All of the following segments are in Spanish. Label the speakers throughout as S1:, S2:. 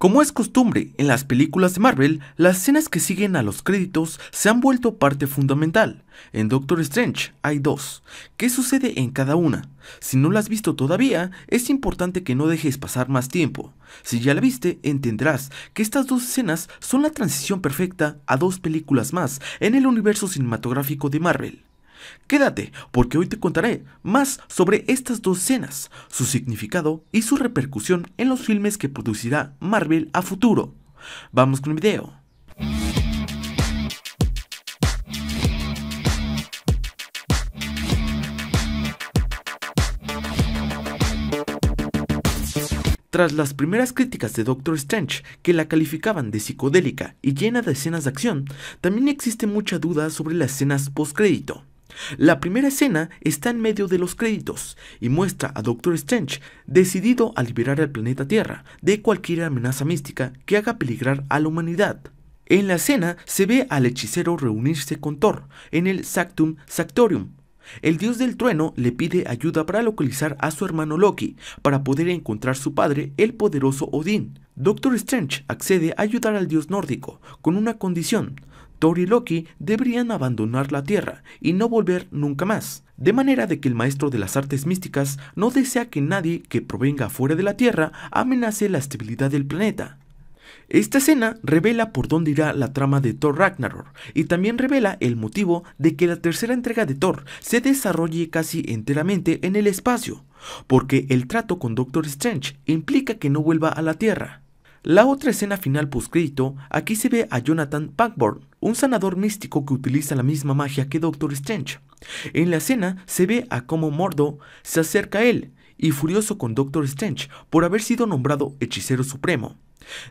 S1: Como es costumbre en las películas de Marvel, las escenas que siguen a los créditos se han vuelto parte fundamental. En Doctor Strange hay dos. ¿Qué sucede en cada una? Si no la has visto todavía, es importante que no dejes pasar más tiempo. Si ya la viste, entenderás que estas dos escenas son la transición perfecta a dos películas más en el universo cinematográfico de Marvel. Quédate, porque hoy te contaré más sobre estas dos escenas, su significado y su repercusión en los filmes que producirá Marvel a futuro. Vamos con el video. Tras las primeras críticas de Doctor Strange, que la calificaban de psicodélica y llena de escenas de acción, también existe mucha duda sobre las escenas postcrédito. La primera escena está en medio de los créditos y muestra a Doctor Strange decidido a liberar al planeta Tierra de cualquier amenaza mística que haga peligrar a la humanidad. En la escena se ve al hechicero reunirse con Thor en el Sactum Sactorium, el dios del trueno le pide ayuda para localizar a su hermano Loki, para poder encontrar su padre, el poderoso Odín. Doctor Strange accede a ayudar al dios nórdico, con una condición. Thor y Loki deberían abandonar la Tierra y no volver nunca más, de manera de que el maestro de las artes místicas no desea que nadie que provenga fuera de la Tierra amenace la estabilidad del planeta. Esta escena revela por dónde irá la trama de Thor Ragnarok y también revela el motivo de que la tercera entrega de Thor se desarrolle casi enteramente en el espacio, porque el trato con Doctor Strange implica que no vuelva a la Tierra. La otra escena final postcrito, aquí se ve a Jonathan Packburn, un sanador místico que utiliza la misma magia que Doctor Strange. En la escena se ve a cómo Mordo se acerca a él y furioso con Doctor Strange por haber sido nombrado hechicero supremo.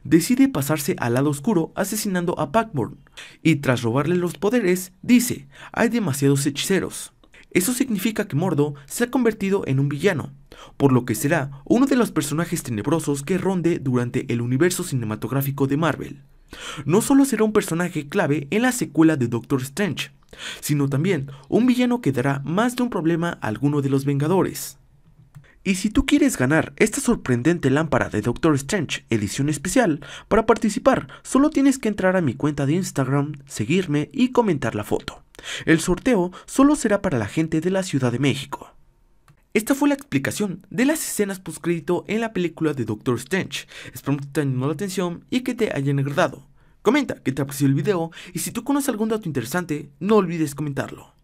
S1: Decide pasarse al lado oscuro asesinando a Packborn y tras robarle los poderes dice, hay demasiados hechiceros. Eso significa que Mordo se ha convertido en un villano, por lo que será uno de los personajes tenebrosos que ronde durante el universo cinematográfico de Marvel. No solo será un personaje clave en la secuela de Doctor Strange, sino también un villano que dará más de un problema a alguno de los Vengadores. Y si tú quieres ganar esta sorprendente lámpara de Doctor Strange edición especial, para participar solo tienes que entrar a mi cuenta de Instagram, seguirme y comentar la foto. El sorteo solo será para la gente de la Ciudad de México. Esta fue la explicación de las escenas postcrédito en la película de Doctor Strange. Espero que te haya la atención y que te hayan agradado. Comenta que te ha parecido el video y si tú conoces algún dato interesante, no olvides comentarlo.